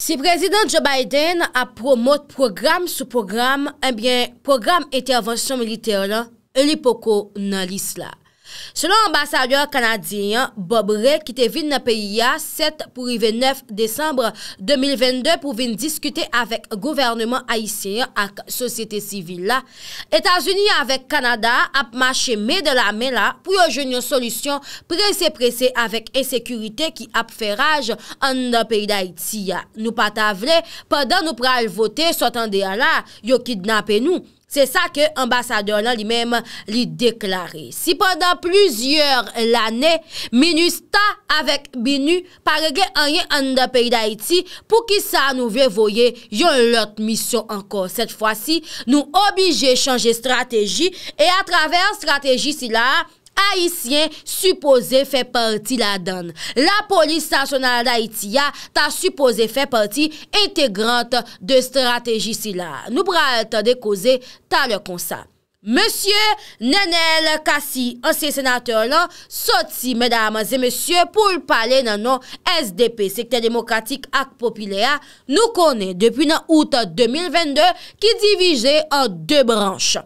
Si prezident Joe Biden a promote program sou program, enbyen eh program etervansyon militer la, li poko nan lis la. Selon ambassadeur kanadyen Bob Ray, ki te vin na peyi ya 7 pou rive 9 Desembre 2022 pou vin diskute avèk gouvernement Haitien ak sosyete sivil la. Etasuni avèk Kanada ap mache mede la men la pou yo jenye solusyon prese prese avèk esekurite ki ap feraj an nan peyi da Haiti ya. Nou patavle, padan nou pral vote, sotan de ala, yo kidnapen nou. Se sa ke ambasador nan li mem li deklari. Si podan pluzier l ane, minu sta avek binu, pale gen anye an de peyi da iti, pou ki sa nou vevoye, yon lot misyon anko. Set fwa si, nou obije chanje strategi, e atraver strategi si la, Haitien suppose fè parti la dan. La polis sasyonal da Haitia ta suppose fè parti entegrante de strateji si la. Nou pral ta dekose ta le konsa. Monsie Nenel Kassi, anse senatèr lan, soti mèdames et monsie pou l'pale nan nou SDP, Sèktèr Démokratik Ak Popilea, nou konè depi nan out 2022 ki divize an de branche.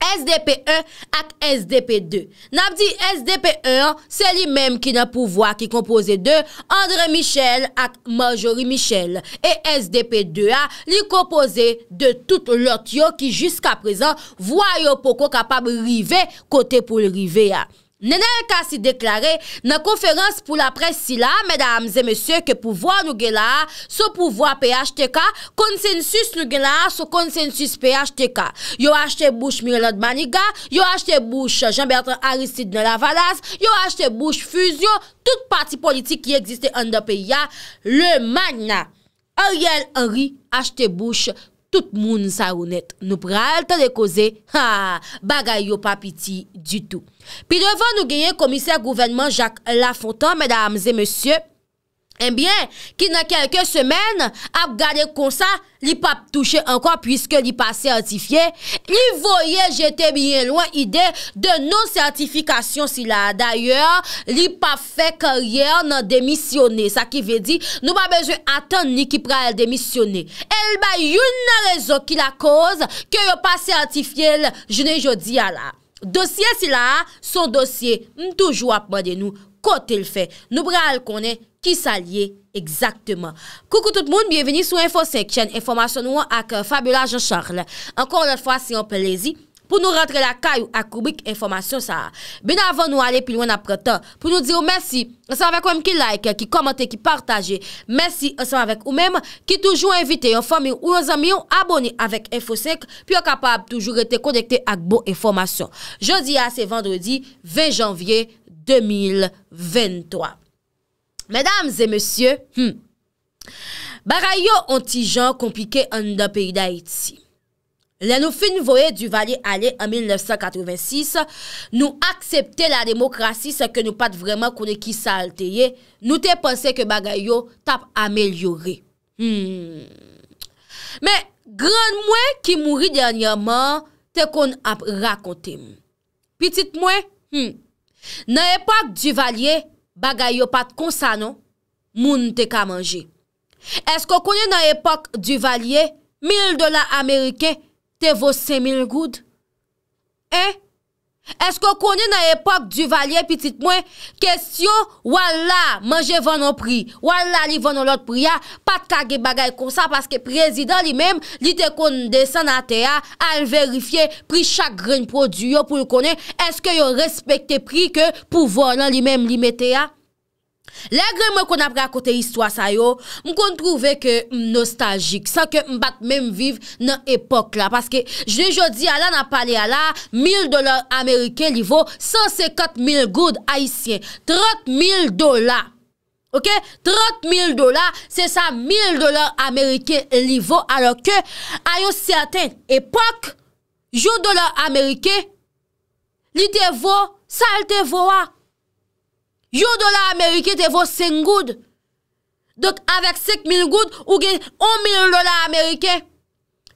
SDP 1 e ak SDP 2. Nap di SDP 1, e se li menm ki nan pouvoi ki kompoze de André Michel ak Marjorie Michel. E SDP 2 a li kompoze de tout lot yo ki jiska prezan voyo poko kapab rive kote pou rive a. Nenèk a si deklarè nan konferans pou la pres si la, mèdames et mèsyè ke pouvoi nou gè la sa pouvoi P.H.T.K., konsensus nou gè la sa konsensus P.H.T.K. Yo achte bouche Mirelot Maniga, yo achte bouche Jean-Bertrand Aristide de Lavalaz, yo achte bouche Fusion, tout parti politik ki egziste an de P.I.A. Le man nan Ariel Henry achte bouche Konrad. Tout moun sa ou net, nou pral te de koze, ha, bagay yo pa piti di tou. Pi devan nou genye komiser gouvenman Jacques Lafontan, mèdames et monsieurs, Enbyen, eh ki nan kelke semen, ap gade kon sa, li pa touche anko, pwiske li pa sertifiye, li voye jete byen lwen ide de non sertifikasyon sila. D'ayor, li pa fe karyer nan demisyone. Sa ki ve di, nou pa bejwen atan ni ki pra el demisyone. El ba yon na rezon ki la koz, ke yo pa sertifiye, jene yo di ala. Dosye sila, son dosye, mtoujwa pwede nou, kote l fe. Nou pre al konen... Ki sa liye ekzakteman? Koukou tout moun, byenveni sou Infosek, chen informasyon ou an ak euh, Fabiola Jean-Charles. Ankon not fwa si an plezi, pou nou rentre la kay ou ak koubik informasyon sa. Ben avan nou ale pi lwen apretan, pou nou di ou mersi, anseman vek ou m ki like, ki komante, ki partaje. Mersi anseman vek ou mèm, ki toujou invite yon fami ou yon zami yon aboni avik Infosek, pi yo kapab toujou rete konekte ak bo informasyon. Jodi a ah, se vendredi, 20 janvye 2023. Mèdames et monsieurs, hmm. Barayyo onti jan komplike an nou da peyi da etsi. Le nou fin voye du vali ale en 1986, nou aksepte la demokrasi se ke nou pat vreman kone ki sa alteye, nou te pense ke Barayyo tap amelyore. Hmm. Mè, gran mwen ki mouri danyaman, te kon ap rakote mwen. Petite mwen, nan epak du vali ale, Bagay yo pat konsa nou, moun te ka manje. Esko konye nan epok du valye, mil dola Amerike te vo se mil goud? E? Esko konen nan epok du valyen pitit mwen, kestyon wala manje vanon pri, wala li vanon lot pri ya, pat kage bagay kon sa, paske prezident li men, li te konde sanate ya, al verifiye pri chak gren produyo pou yon konen, eske yon respekte pri ke pou volan li men li mette ya? Legre mwen kon ap kote histwa sa yo, mwen kon trouve ke m nostaljik, sa ke m bat mèm viv nan epok la. Paske, jenjo di ala nan pale ala, 1000 dolar Amerike li vo, 154 000 goud aisyen, 30 000 dolar. Ok, 30 000 dolar, se sa 1000 dolar Amerike li vo, alo ke ayon seten epok, jou dolar Amerike, li te vo, sa el te vo wak. Yon do la Amerike te vo 5 goud. Dok avek 5 mil goud ou gen 1 mil do la Amerike.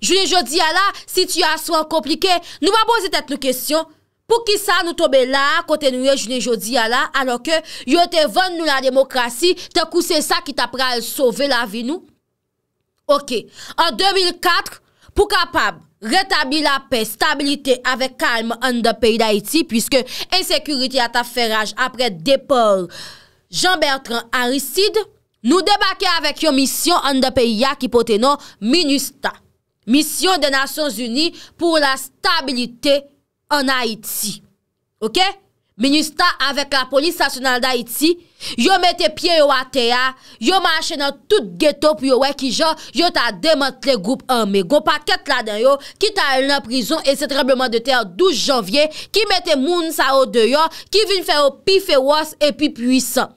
Jouni jodi ya la, sityasyon komplike. Nou pa pose tet nou kesyon. Pou ki sa nou tobe la, kote nou je jouni jodi ya la, alo ke yon te ven nou la demokrasi, te kou se sa ki ta pre al sove la vi nou? Ok, an 2004, pou kapab, Retabli la pe, stabilite ave kalm an de peyi d'Haïti, pwiske ensekurite at aferaj apre depor Jean-Bertrand Aristide, nou debake avek yon misyon an de peyi ya ki potenon MINUSTA, misyon de Nasyons Uni pou la stabilite an Haïti. Ministan avèk la polis sasyonal da iti, yo mette pye yo a teya, yo manche nan tout ghetto pou yo wè ki jan, yo ta demantle goup anme. Goup a ket la den yo, ki ta el nan prizon, e se trembleman de ter 12 janvye, ki mette moun sa o deyo, ki vin fè o pi fè wos e pi pwisan.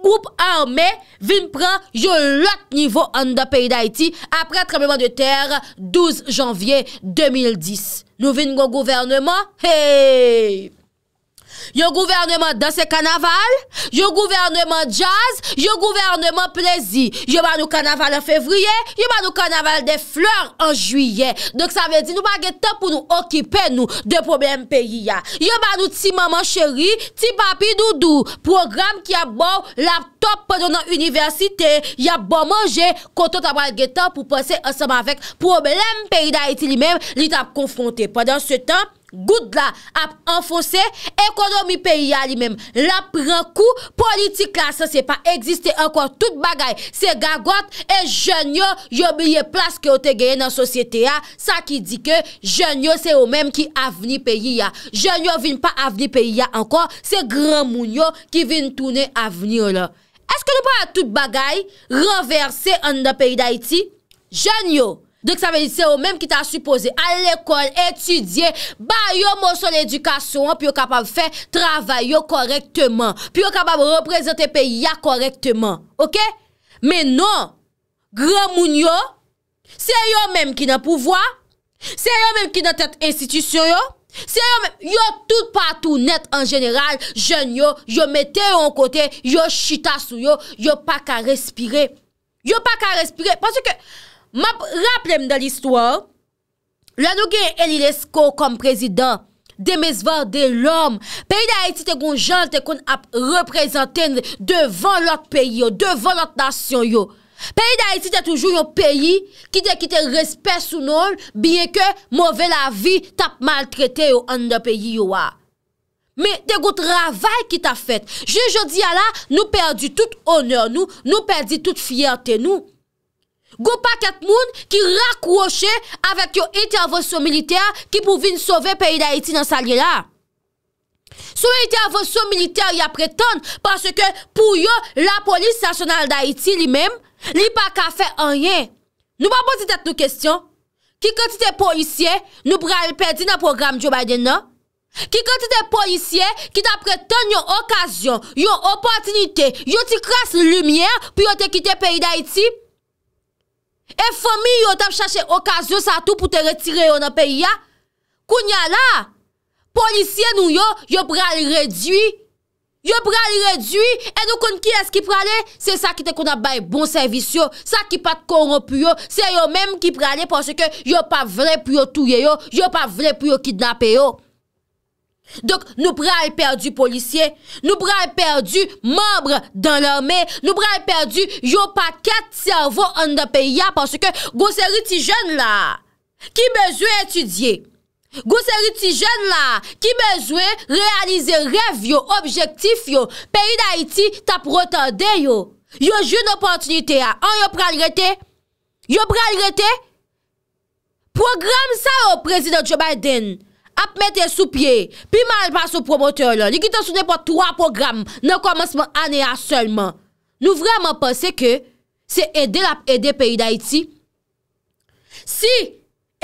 Goup anme vin pran yo lot nivou an da peyi da iti apre trembleman de ter 12 janvye 2010. Nou vin goun gouvernement, hey! Yo gouvernement dan se kanaval, yo gouvernement jazz, yo gouvernement plezi. Yo ban nou kanaval en fevriye, yo ban nou kanaval de fleur en juye. Donk sa ve di nou bagetan pou nou okipe nou de problem peyi ya. Yo ban nou ti maman cheri, ti papi doudou. Program ki a bo la top padon nan universite. Ya bo manje konton ta bagetan pou pase ansama vek problem peyi da iti li mem li tap konfronte. Padon se tap konfronte. Goud la ap enfonse ekonomi peyi ya li mem. La pren kou politik la. Sa se pa egziste anko. Tout bagay se gagot e jenyo yobye plas ke o te geye nan sosyete ya. Sa ki di ke jenyo se o mem ki avni peyi ya. Jenyo vin pa avni peyi ya anko. Se gran mounyo ki vin toune avni yo la. Eske nou pa tout bagay renverse an da peyi da iti? Jenyo! Dèk sa meni, se yo menm ki ta suppose al ekol, etudye, ba yo monson edukasyon, pi yo kapab fè travay yo korektman, pi yo kapab reprezentè pe ya korektman. Ok? Men non, gran moun yo, se yo menm ki nan pouvoi, se yo menm ki nan tèt institisyon yo, se yo menm, yo tout patou net an jeneral, jen yo, yo metè yo an kote, yo chita sou yo, yo pa ka respire. Yo pa ka respire, panse ke, Ma rapplem da l'histoire, la nou gen El Ilesko kom prezident, Demesva de l'om, peyi da Haiti te kon jante kon ap reprezenten devan lot peyi yo, devan lot nasyon yo. Peyi da Haiti te toujou yo peyi, ki te ki te respesounol, biye ke mouvel avi tap maltrete yo an de peyi yo wa. Me te gout raval ki ta fet. Je jodi ala nou perdi tout onor nou, nou perdi tout fiyate nou. Gou pa ket moun ki rakwoshe avèk yo etervosyon militer ki pou vin sove peyi d'Haïti nan salye la. Sou etervosyon militer ya pretan, paske pou yo la polis nasyonal d'Haïti li mèm, li pa ka fè anye. Nou pa poti tèt nou kwestyon, ki konti te polisye nou pral perdi nan program Joe Biden nan? Ki konti te polisye ki ta pretan yon okasyon, yon opantinite, yon ti kras lumiè, pi yo te kite peyi d'Haïti, E fomi yo tap chache okasyon sa tou pou te retire yo nan peyi ya? Kou nye la? Polisyen nou yo, yo pral redui? Yo pral redui? E nou kon ki es ki pral e? Se sa ki te kon a bay bon servis yo, sa ki pat koron pu yo, se yo menm ki pral e pwosye ke yo pa vre pou yo touye yo, yo pa vre pou yo kidnap yo. Dok nou pral perdu polisye, nou pral perdu mabre dan lor men, nou pral perdu yon paket servo an da peyi ya, parce ke goseri ti jen la, ki bezwe etudye. Goseri ti jen la, ki bezwe realize rev yo, objektif yo, peyi da iti tap rotande yo. Yo jen opantinite ya, an yo pral rete? Yo pral rete? Program sa yo, prezident Joe Biden. ap mette sou pye, pi mal pas ou promoteur lan, li ki tan sou ne pa 3 program, nan komanseman ane a solman. Nou vreman panse ke, se edel ap ede peyi da iti. Si,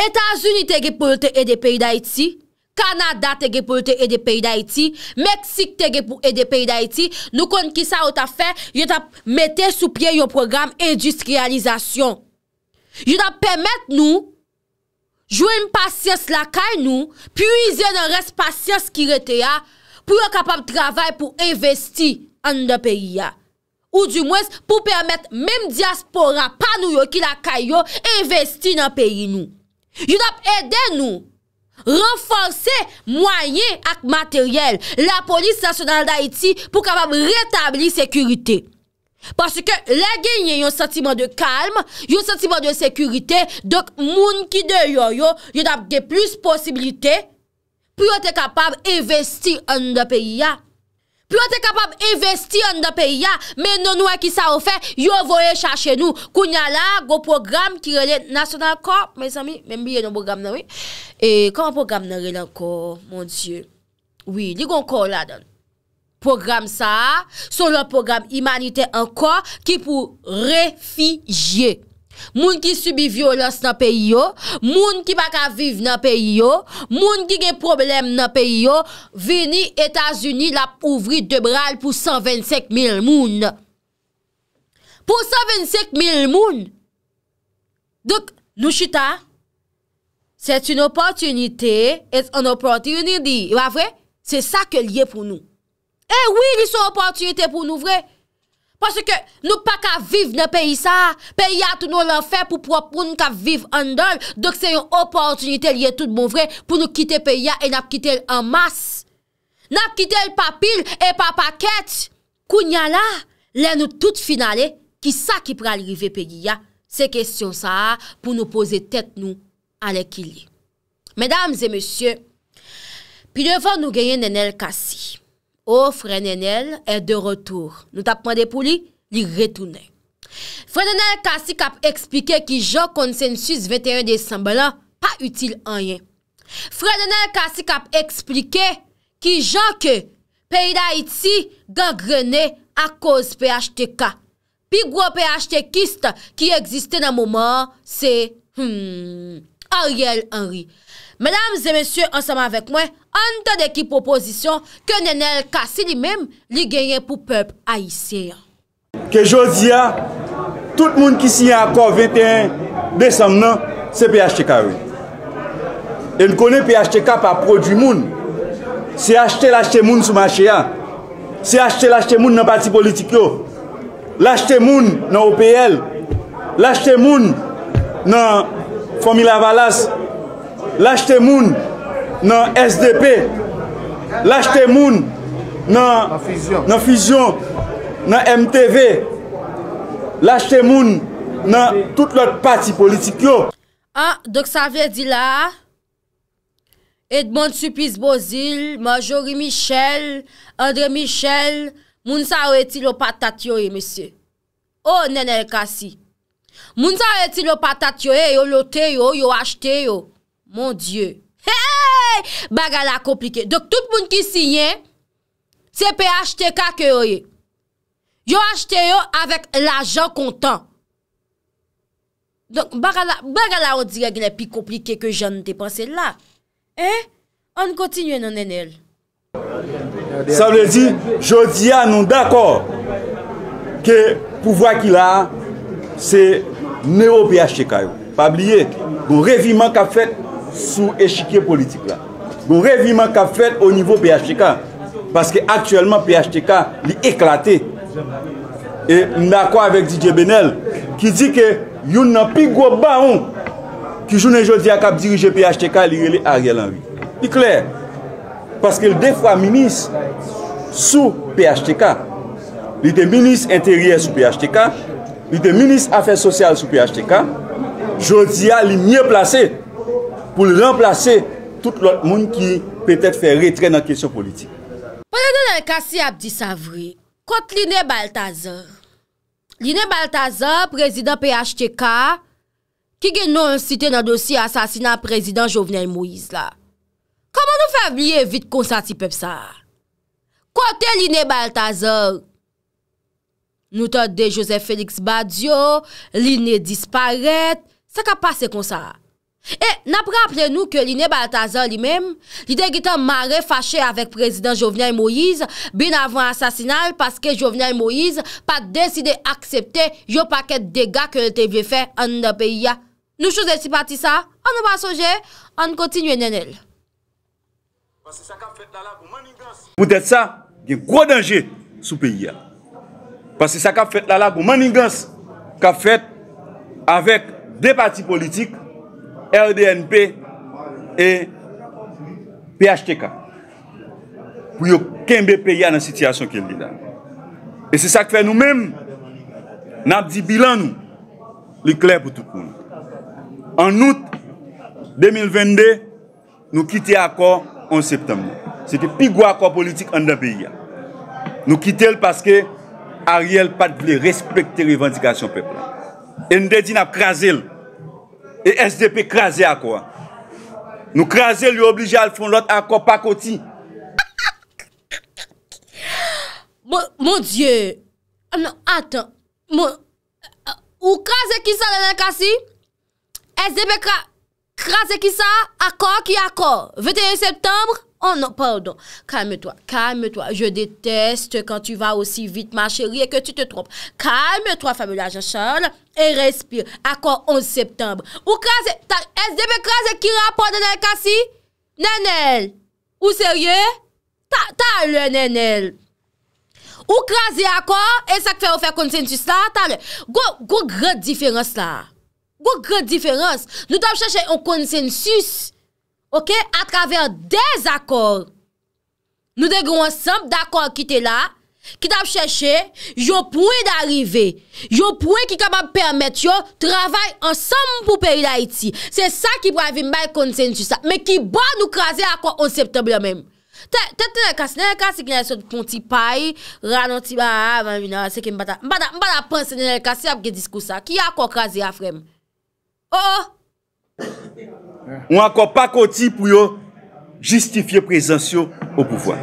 Etasunite ge pou ete ede peyi da iti, Kanada te ge pou ete ede peyi da iti, Meksik te ge pou ede peyi da iti, nou kon ki sa ou ta fe, yo tap mette sou pye yo program industrializasyon. Yo tap pemet nou, Jwen pasyens la kay nou, pi yon res pasyens ki rete ya pou yon kapab travay pou investi an nou de peyi ya. Ou di mwes pou permet mem diaspora pa nou yo ki la kay yo investi nan peyi nou. Yon ap ede nou, renfonse mwanyen ak materyel la polis nasyonal da iti pou kapab retabli sekurite. Paske la genye yon sentiman de kalm, yon sentiman de sekurite, dok moun ki de yon yon, yon ap de plus posibilite, pou yon te kapab investi an da peyi ya. Pou yon te kapab investi an da peyi ya, men non wè non, ki sa ou fè, yon voye chache nou. Kou nyala, gwo program ki rele naso nan ko, men sami, men biye nan program nan non, wè, e kwa program nan rele nan ko, mon diye, wè, li gon ko la dan. Program sa, son nan program imanite anko ki pou refije. Moun ki subi violos nan peyi yo, moun ki baka vive nan peyi yo, moun ki gen problem nan peyi yo, vini Etasuni la pouvri de bral pou 125 mil moun. Pou 125 mil moun. Dok, nou chita, set un opotunite, et an opotunite, va vwe, se sa ke liye pou nou. E wili sou opotunite pou nou vre? Pwase ke nou pa ka vive ne peyi sa, peyi a tou nou lan fe pou propoun ka vive an don, dok se yon opotunite liye tout bon vre pou nou kite peyi a e nap kite an mas. Nap kite l papil e pa paket. Kounya la, le nou tout finali, ki sa ki pralrive peyi a, se kestyon sa a pou nou pose tet nou alekili. Medams e monsye, pi devon nou genyen nenel kasi. Ou oh, frenenel e de retour. Nou tapman de pou li, li retounen. Frenenel kasi kap eksplike ki jok konsensus 21 Desembalan pa util anyen. Frenenel kasi kap eksplike ki jok peida iti gangrene a koz PHTK. Pi gwo PHTKist ki egziste nan mouman se hmmm. Ariel Henry. Mesdames et messieurs, ensemble avec moi, entendez qui propositions que n'est n'est qu'à s'il y même l'y gagne pour peuple haïsse. Que j'ose dire, tout le monde qui signe l'accord 21 décembre, non, c'est P.H.K. Et nous connait P.H.K. par produit monde. C'est acheter l'acheter monde sous ma chéa. C'est acheter l'acheter monde dans le parti politique. L'acheter monde dans OPL. L'acheter monde dans... Fomila Valas, lache te moun nan SDP, lache te moun nan Fizyon, nan MTV, lache te moun nan tout lot pati politik yo. A, ah, dok sa ve di la, edman supis bozil, majori michel, andre michel, moun sa ou eti lo patat yo e mesye. O oh, nen el kasi. Moun sa ou eti lo patat yo eh, yo, lo te yo, yo achete yo Mon die Bagala komplike Dok tout moun ki sinye Se pe achete kak yo yo Yo achete yo avèk la jan kontan Dok bagala ou dire gile pi komplike ke jan nou te panse la E, an kontinye nan enel Sa wè di, jodi ya nou d'akor Ke pou vwa ki la se neo-PHTK yo. Pabliye, goun revi man kap fet sou eshike politik la. Goun revi man kap fet ou nivou PHTK. Paske aktuellement PHTK li eklate. E mdakwa avek DJ Benel ki di ke yon nan pigou ba yon ki joun enjou di akap dirije PHTK li rele a riel anvi. Di kler, paske de fwa minis sou PHTK li de minis interye sou PHTK li de minis afez sosyal sou PHTK, jodi a li mye plase, pou li remplase tout lot moun ki petet fe retre nan kesyon politik. Polenon el Kassi Abdissavri, kote lini Baltazar, lini Baltazar, prezident PHTK, ki gen nou incite nan dosi asasina prezident Jovenel Moïse la. Koman nou fe avliye vit konsanti pep sa? Kote lini Baltazar, Nou ta de Joseph Félix Badiou, li eh, ne disparete, sa ka pase kon sa. E, napre aple nou ke li ne baltazan li mèm, li de gitan mare fache avèk prezident Jovniy Moïse, bin avon asasinal paske Jovniy Moïse pa deside aksepte yo paket dega ke lè te vye fè an nou da peyi ya. Nou chouze si pati sa, an nou pa soje, an kontinuè nenel. Pou det sa, gen kwa denje sou peyi ya. Pas se sa ka fet lalak ou manigans ka fet avek de pati politik RDNP e PHTK pou yo kembe peya nan sityasyon kembe dan. E se sa ke fet nou menm nap di bilan nou li klep ou tout pou nou. An out 2022, nou kite akor an septembe. Se te pigwa akor politik an dabeya. Nou kite l paske a riel pat vile respekte revendikasyon pepe. E n dedine ap kraze l. E SDP kraze akwa. Nou kraze l yo oblije al fon lot akwa pa koti. Mon die, anten, euh, ou kraze ki sa l anakasi? SDP kraze ki sa akwa ki akwa? 21 septembre? Oh non, pardon, kalme to, kalme to, je deteste kan tu va osi vit ma chéri e ke tu te trompe. Kalme to, famele agent Charles, e respire, akor 11 septembre. Ou krasi, ta SDB krasi ki rapor nan el kasi? Nan el, ou serye? Ta le nan el. Ou krasi akor, e sak fe ofer konsensus la? Ta le, go, go, gred diferans la. Go, gred diferans. Nou tab chache yon konsensus, Ok, a travèr des akor, nou degyon ansemp, d'akor ki te la, ki te ap chèche, yon pouè d'arive, yon pouè ki kabab pèrmèt yon, travèl ansemp pou pèri la iti. Se sa ki prèvi mbèl konsenjousa, mè ki ba nou krasè akor 11 septembre mèm. Tè, tè tè nè kase, nè kase ki nè sot konti pay, ranon ti ba, mbèm, mbèm, mbèm, mbèm, mbèm, mbèm, mbèm, mbèm, mbèm, mbèm, mbèm, mbèm, mbèm, mbèm, mbèm, mbèm, mbèm, Ou anko pa koti pou yo justifiye prezantio ou pouvoi.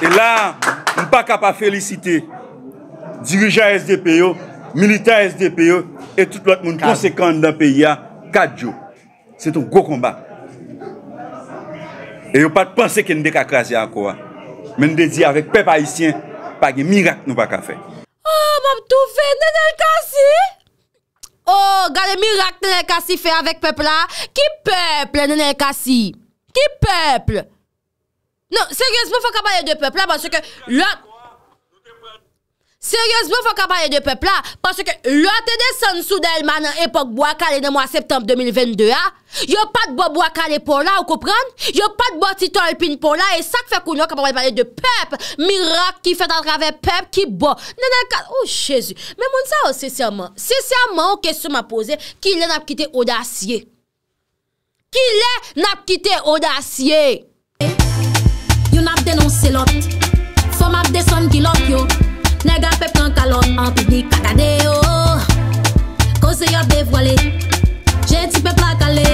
E la, m pa kapa felicite dirija SDP yo, milita SDP yo, e tout lout moun konsekante dan peyi ya, Kadjo. Se tou go komba. E yo pa te pense ke n de kakrasi anko wa. Men de di avek pep haisyen, pagi mirak nou pa kafe. Oh, m am toufe, nen el kasi? Oh, gade mirak nan el kasi fè avèk pèpla. Ki pèple nan el kasi? Ki pèple? Non, seryoso, mou fò kama lè dè pèpla, mò sè kè lòt. Seriosme fwa ka pale de pep la Paske lote de san sou delman Epoch bo akale nan mwa septembe 2022 Yo pat bo bo akale pou la Yo pat bo titan alpine pou la E sak fekoun yo ka pale pale de pep Mirak ki fet antrave pep Ki bo Men moun sa ou sesiaman Sesiaman ou kesou ma pose Ki le nap kite odasye Ki le nap kite odasye Yo nap denonselot Fwa map de san gilop yo Nega pep kan kalon, an pibi kakade yo. Kose yo be vole, jen ti pep la kale.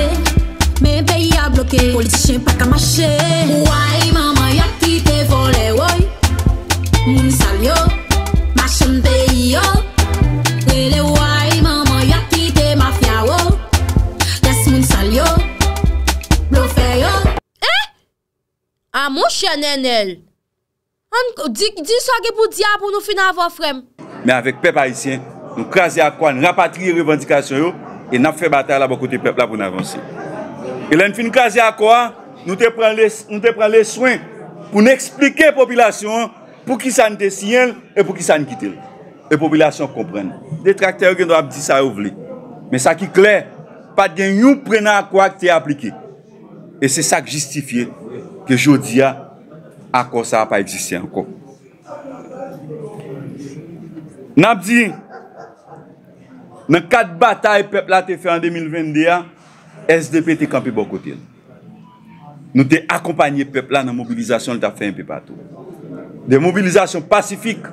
Men peyi a bloke, politi chen pa ka mache. Ouay, maman yo ki te vole, woy. Moun sal yo, machem peyi yo. E le ouay, maman yo ki te mafya, woy. Des moun sal yo, blofe yo. Eh, a ah, moun chanen el. di sa ge pou diya pou nou fin avan frem. Me avik pep ayisyen, nou krasi akwa, nou rapatri revendikasyon yo, e nap fe bata la bokote pep la pou nan avansi. E lè nou fin krasi akwa, nou te pren le soyn pou n'explike popilasyon pou ki sa n'te siyen e pou ki sa n'kite. E popilasyon kompren. De trakte yon gen do ap di sa ou vle. Me sa ki kler, pat gen yon prena akwa ki te aplike. E se sa ki justifiye ke jodi ya akon sa pa egzistye ankon. N ap di, nan kat batay pepla te fe an 2021, SDP te kampi bokotil. Nou te akompany pepla nan mobilizasyon lita fe an pe patou. De mobilizasyon pasifik,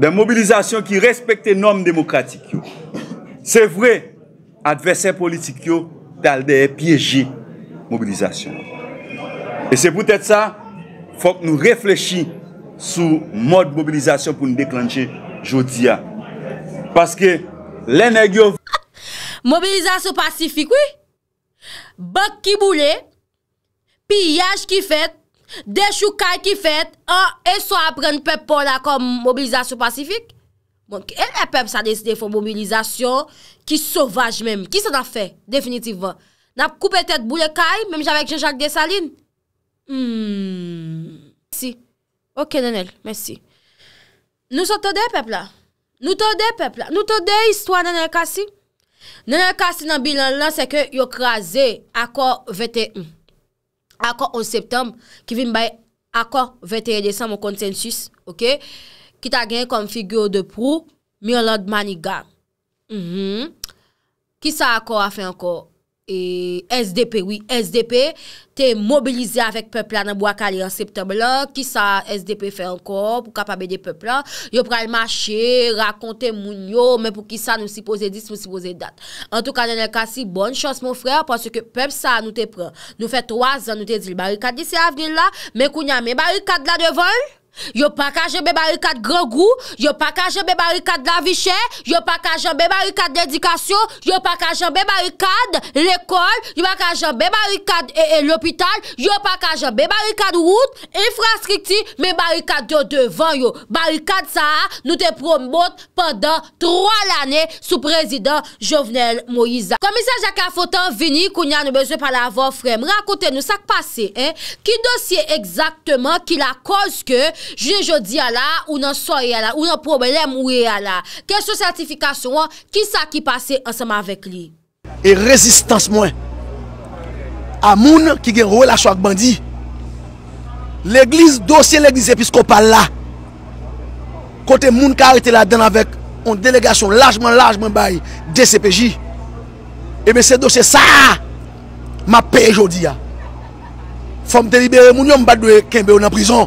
de mobilizasyon ki respekte norm demokratik yo. Se vre, advesen politik yo talde e pyeji mobilizasyon yo. Et c'est peut-être ça, faut que nous réfléchions sous mode mobilisation pour nous déclencher, je vous dis ya. Parce que l'énergie... Mobilisation pacifique, oui? Bac qui boule, pillage qui fête, déchoukai qui fête, ah, et soit à prendre pep pour la mobilisation pacifique. Bon, et pep ça a décidé pour mobilisation qui sauvage même. Qui ça n'a fait, définitivement? N'a coupé tête boule kai, même jamais avec Jean-Jacques Dessalines? Hmm, si, ok nanel, mersi. Nou so to de pep la, nou to de pep la, nou to de histwa nanel kasi. Nanel kasi nan bilan lan se ke yo kraze akor 21. Akor 11 septem, ki vi mbay akor 21 desan mwen konsensis, ok. Ki ta gen kon figyo de pou, mi yon lad mani ga. Hmm, ki sa akor a fe akor? E SDP, oui, SDP, te mobilize avèk pep la nan Bouakari an septembe la, ki sa SDP fè ankon pou kapabè de pep la, yo pral mache, rakonte moun yo, men pou ki sa nou si pose dis, nou si pose dat. An tou ka nan elka si, bon chans moun frè, pwansè ke pep sa nou te pran. Nou fè 3 an nou te zil barikad di se avnil la, men kounyan men barikad la devol. Yo pa kajan be barikad gran gou, yo pa kajan be barikad la vichè, yo pa kajan be barikad dedikasyon, yo pa kajan be barikad l'ekol, yo pa kajan be barikad e eh, eh, l'opital, yo pa kajan be barikad wout, e frastriti, be barikad yo devan yo. Barikad sa a nou te promote pandan 3 l'anè sou prezident Jovenel Moïse. Je jodi a la, ou nan soye a la, ou nan problem ou e a la Kè sou sertifikasyon an, ki sa ki pase anseman vek li E rezistans mwen A moun ki gen roue la chouak bandi L'eglis dosye l'eglis episkopal la Kote moun ka arete la den avèk On delegasyon lajman lajman bayi DCPJ Ebe se dosye sa Ma pe jodi a Fom delibere moun yon badwe kenbe ou nan prizon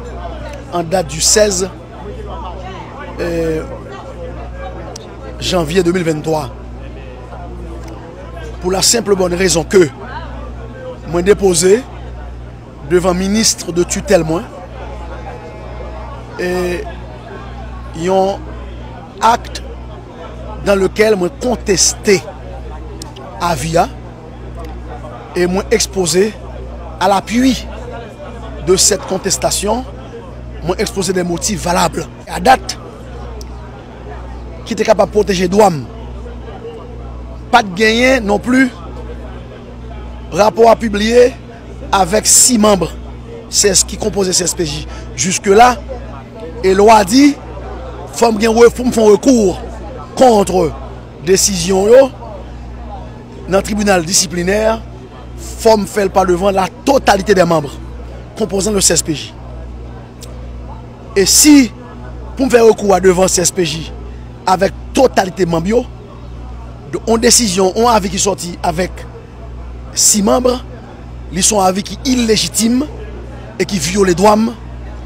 en date du 16 euh, janvier 2023. Pour la simple bonne raison que moi déposé devant ministre de tutelle moi et un acte dans lequel je contesté Avia et moi exposé à l'appui de cette contestation mwen expose de motif valable. Non a dat, ki te kapap proteje d'ouam, pa te genyen non pli, rapor a publie, avek 6 membres, se skik kompose 16 peji. Juske la, e lwa di, fom genwen fom fon rekour, kontre desisyon yo, nan tribunal disipliner, fom fel pa devan la totalite de membres, komposen le 16 peji. Et si Pour faire recours devant CSPJ avec totalité avèk totalite décision, on décision on qui qui sorti avec six membres, ils sont avis qui illégitimes... Et qui viole les droits...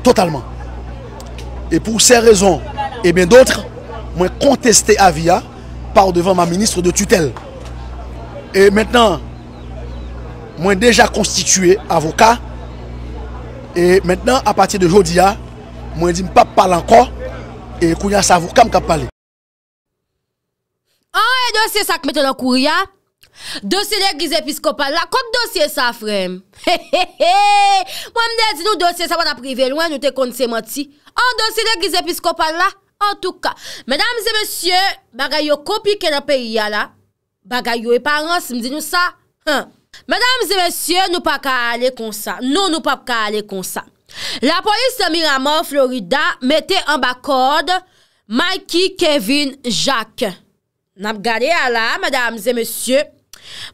Totalement... Et pour ces raisons... Et bien d'autres... je contesté avis hein, par devant ma ministre de tutelle... Et maintenant, suis déjà constitué... Avocat... Et maintenant, à partir de jodia hein, Mwen di m pap pala ankon, e kouyan sa vou kam kap pale. An, e dosye sa kmeton an kouyan? Dosye le gize pis kopal la, kouk dosye sa frem? He, he, he, he, mwen de di nou dosye sa wana prive lwen, nou te konti se mati. An, dosye le gize pis kopal la? An touka, mèdames et mèsyè, bagay yo kopi kè la peyi ya la, bagay yo e parans, mèdimes et mèsyè, nou pa ka ale kon sa, nou nou pa ka ale kon sa. La polis Samir Amor, Florida, mette an bak kode Mikey, Kevin, Jacques. Nam gade ala, madames et messieurs.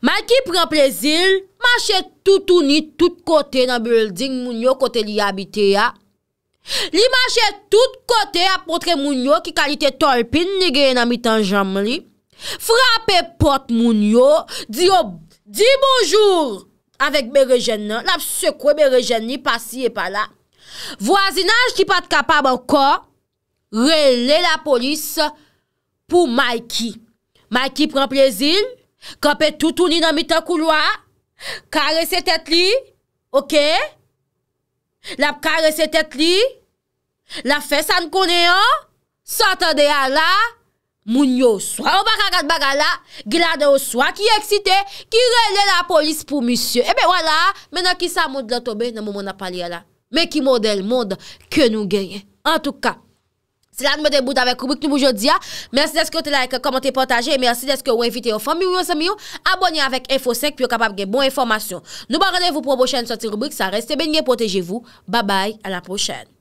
Mikey pren plezil, mache tout ou ni tout kote nan building moun yo kote li abite ya. Li mache tout kote apotre moun yo ki kalite tolpin li geye nan mitan jam li. Frape pot moun yo, di bonjour. Avèk mè rejen nan, l ap sekwe mè rejen ni pasi e pala. Vwazinanj ki pat kapab anko, rele la polis pou Mikey. Mikey pran plezil, kapè toutouni nan mitan kouloa, kare se tet li, ok? L ap kare se tet li, l ap fè san konen an, satan de ala. Moun yo swa, ou baka gade baga la, gilade yo swa, ki eksite, ki rele la polis pou monsye. Ebe wala, mena ki sa moun de la tobe, nan moun moun apalye la. Men ki moun del moun, ke nou genye. En tout ka, sila nou mwen deboute avek koubik nou moun jodia. Mersi deske ou te like, komente, potaje, mersi deske ou evite ou fami ou yon sami ou, abonye avek info 5, pi ou kapab gen bon informasyon. Nou ban radevou pou an boshen soti rubrik, sa reste ben gen potejevou. Babay, ala pochene.